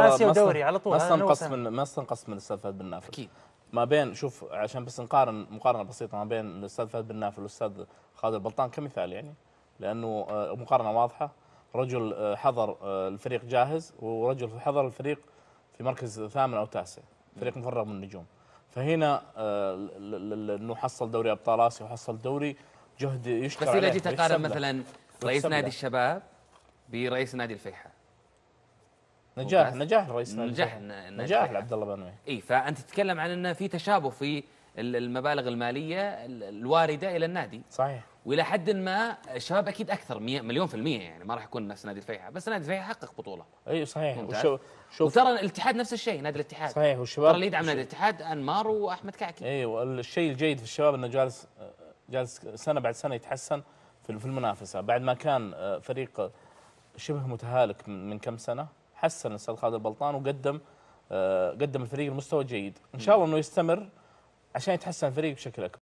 اسيا ودوري على طول ما استنقص من ما استنقص من الاستاذ فهد بن نافل اكيد ما بين شوف عشان بس نقارن مقارنه بسيطه ما بين الاستاذ فهد بن نافل والاستاذ خالد البلطان كمثال يعني لانه آه، مقارنه واضحه رجل آه، حضر آه، الفريق جاهز ورجل حضر الفريق في مركز ثامن او تاسع فريق مفرغ من النجوم فهنا انه حصل دوري ابطال اسيا وحصل دوري جهد يشكر بس اذا جيت اقارن مثلا رئيس نادي الشباب برئيس نادي الفيحاء نجاح نجاح الرئيس نجاح نجاح عبد الله بنوي اي فانت تتكلم عن انه في تشابه في المبالغ الماليه الوارده الى النادي صحيح والى حد ما الشباب اكيد اكثر مليون في المية يعني ما راح يكون نفس نادي الفيحاء بس نادي الفيحاء حقق بطوله اي صحيح وشو شوف وترى الاتحاد نفس الشيء نادي الاتحاد صحيح والشباب ترى اللي يدعم نادي الاتحاد انمار واحمد كعكي اي والشيء الجيد في الشباب انه جالس جالس سنه بعد سنه يتحسن في المنافسه بعد ما كان آه، فريق شبه متهالك من كم سنه حسن الاستاذ خالد البلطان وقدم آه، قدم الفريق المستوى جيد ان شاء الله انه يستمر عشان يتحسن الفريق بشكل اكبر